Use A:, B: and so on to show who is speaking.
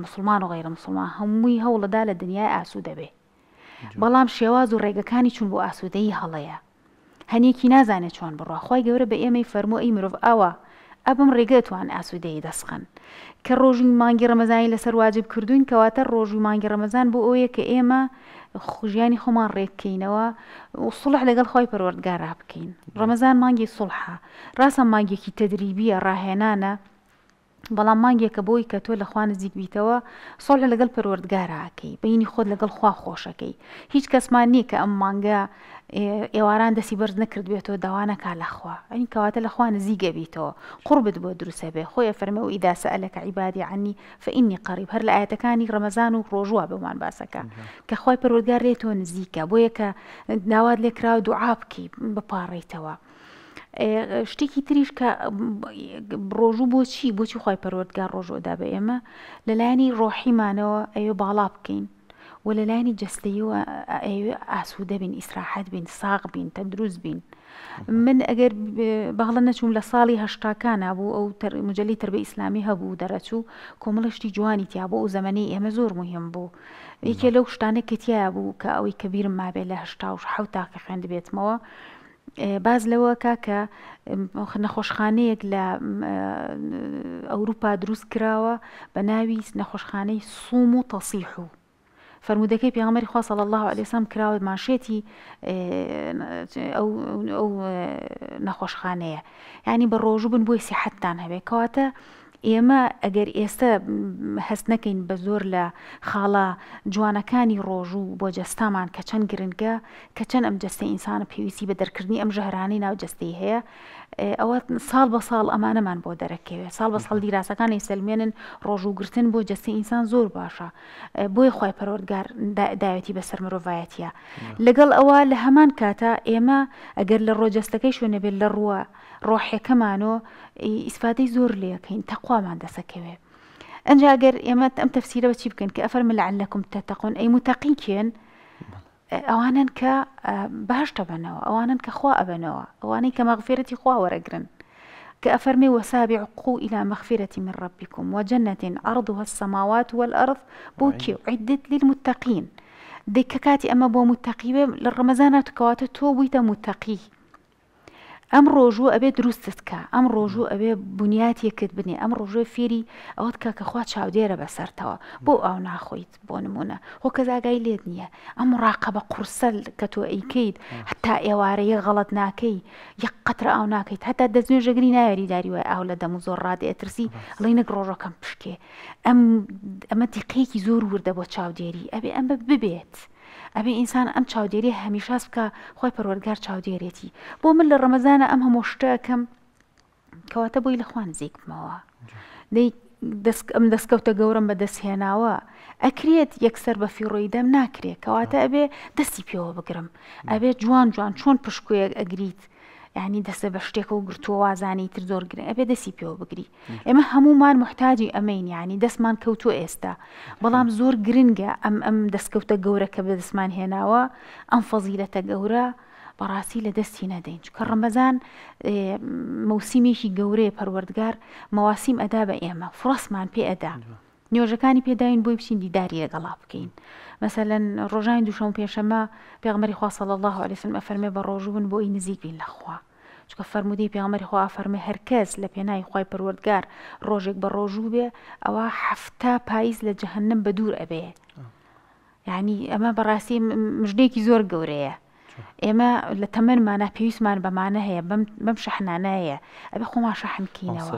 A: مسلمان و غیرە مسلمان هەمووی هەوڵەدا لە دنیای ئاسو دەبێ بەڵام شێواز و ڕێگەکانی چون بۆ ئاسوودەی هەڵەیە هەنێکی نازانێت چۆن بڕە خی گەورە بە ئێمەی فەرموو ئەی مرۆڤ ئاوە ئەبم ڕێگەتوان ئاسوودەی دەسخن کە ڕۆژی مانگی ڕەمەزانی لەسەر واجب کردوین کەواتە ڕۆژی مانگی ڕەمەزان بۆ ئەوەیە کە ئێمە خوژیانی خۆمان ڕێککەینەوە و سڵح لەگەڵ خۆی پەروەردگارا بکەین ڕەمەزان مانگی سڵحە ڕاستە مانگێکی تەدریبیە ڕاهێنانە بەڵام مانگێکە بۆی کە تۆ لەخوا نزیک بیتەوە سۆل لە لەگەڵ پەروەردگاراکەی بینی خۆت لەگەڵ خوا خۆشەکەی هیچ کەسمان نییە کە ئەم مانگە ئێواران دەسی بەرز نەکردوێتەوە داوانەکە لەخوا ئەنی کەواتە لەخوا نزیگە بیتەوە قڕبت بۆ دروسە بێ خۆیە فەرمە و ئیداسە ئەلەکە عیبادی عنی فئینی قەریب هەر لە ئاەتەکانی ڕەمەزان و ڕۆژوە بمان باسەکە کە خی پەرۆگار لێتەوە نزیکە بۆیە کە داوات لێکرا و دوعاابکی بپارڕیتەوە. شتێکی تریش کە ڕۆژوو بۆچی بۆچی خی پەروەردگار ڕۆژۆدا بە ئێمە لەلایانی ڕۆحیمانەوە ئەوە باڵا بکەین و لەلایانی جستەیەوە ئاسوودە بین ئیسراحەت بین ساق بین تەندروست بین. من ئەگەر باڵە نەچوم لە ساڵی هەشتاکانە بوو ئەو مجلی تربە ئیسلامی هەبوو دەرەچوو کۆمەڵشتی جوانی تیا بۆ ئەو زەمەی ئێمە زۆر مهم بوو یەکێ لەو شتانە کتیایە بوو کە ئەوەی کەبیرم مابێ لە هشتا و حوتاکە خوێن بێتمەوە. باز لەوە کاکە نەخۆشخانەیەک لە ئەوروپا دروست کراوە بە ناوی نەخۆشخانەی سووم و تەسیح و فرمودەکەی پێغمەری خوا صلی الله علیه وسلم کراوە ماشێتی ئەو نەخۆشخانەیە ینی بە ڕۆژوو بن بۆی سیحەتتان هەبێ کەواتە ئێمە ئەگەر ئێستا هەست نەکەین بە زۆر لە خاڵە جوانەکانی ڕۆژوو بۆ جەستامان کە چەند گرنگە کە چەند ئەم جەستە ئینسانە پێویستی بە دەرکردنی ئەم ژەهرانی ناو جەستی هەیە ئەوە ساڵ بە ساڵ ئەمانەمان بۆ دەرەکەوێ ساڵ بە ساڵ دیراسەکانی سلمێنن ڕۆژووگرتن بۆ جەستی ئینسان زۆر باشە بۆی خۆی پەرۆردگار داوێتی بەسەر مرۆڤایەتە لەگەڵ ئەوە لە هەمان کاتە ئێمە ئەگەر لە ڕۆجەستەکەی شوێنە بێت لە ڕووە ڕۆحەکەمانەوە ئیسفادەی زۆر لەکەین تەخوا خوامان دەسەکەوێ ئەنج ئەگەر ئێمە ئەم تەفسیرەوە چی بکەن کە ئەفەرمە لەعلەکم تەتەقۆن ئەی متەقیکێن ئەوانن کە آه، باشتە بنەوە ئەوانن کە خوا ئەبنەوە ئەوانەی کە مەغفێرەتی خوا وەرەگرن كأفرمي وسابعقوا إلى مغفرة من ربكم وجنة أرضها السماوات والأرض بوكي عدت للمتقين ديككاتي أما بو متقي للرمزانات كواتتو بيتا متقي ئەم ڕۆژوو ئەبێ دروستتکە ئەم ڕۆژوو ئەوێ بنیاتیەکرد بنێ ئەم ڕۆژێ فێری ئەوەت کە کە خوا چاودێرە بەسەرتەوە بۆ ئەو ناخۆیت بۆ نمونە خۆ کەزاگای لێت نییە ئەم ڕاقە بە قورسەل کە تۆ ئەیکەیت هەتا ئێوارەیە غەڵت ناکەی یەک قەترە ئاو ناکەیت هەتا دەستێ ژەگری ناوێری داری وای ئاو لە دەم و زۆر ڕادێ ئەترسی ئەڵی نەک ڕۆژەکەم پشکێ ئەم ئەمە تیقەیەکی زۆر وردە بۆ چاودێری ئەبێ ئەمە ببێت. ئەبێ ئینسان ئەم چاودێری هەمیشاس بکە خۆی پەروەرگار چاودێرێتی بۆ من لە ڕەمەزانە ئەم هەموو شتەکەم کەواتە بۆی لە خوان زیکمەوە ئەم دەستکەوتە گەورم بە دەستهێناوە ئەکرێت یەکسەر بە فیڕۆی دەم ناکرێت کەواتە ئەبێ دەستی پێوە بگرم ئەبێ جوان جوان چۆن پشکوەیەک ئەگریت ینی دەستە بە شتێکە و گرتووە وازانەی تر زۆر گرن ئەبێ دەسی پێوە بگری ئێمە هەمومان محتاجی ئەمەین ینی دەستمان کەوتو ئێستا بەڵام زۆر گرنگە ئەم ئەم دەستکەوتە گەورە کە بە دەستمان هێناوە ئەم فەزیلەتە گەورە بەڕاستی لە دەستی نەدەین کە ڕەمەزان مەوسیمێکی گەورەیە پەروەردگار مەواسیم ئەدا بە ئێمە فرۆسمان پێ ئەدا. نوێژەکانی پێداین بۆی بچین دیداری لەگەڵا بکەین مەسەەن ڕۆژانی دوشەم پێشەمە پێغمەری خواصل الله عليهسم ئەفەرمێ بە ڕۆژبوون بۆ ئەی نزیکبین لەخوا چکە فەرمودی پێغمەری خوا ئافەرمە هەرکەس لە پێناایی خی پروەردگار ڕۆژێک بە ڕۆژوو بێ ئەوە هەفتا پاییز لە جەهنم بە دوور ئەبێ یعنی ئەمە بەڕاستی مژدێکی زۆر گەورەیە ئێمە لە تەمەمانە پێویستمان بەمانە هەیە بەم شەحنانەیە ئەبێ خۆمان شەحنکینەوە.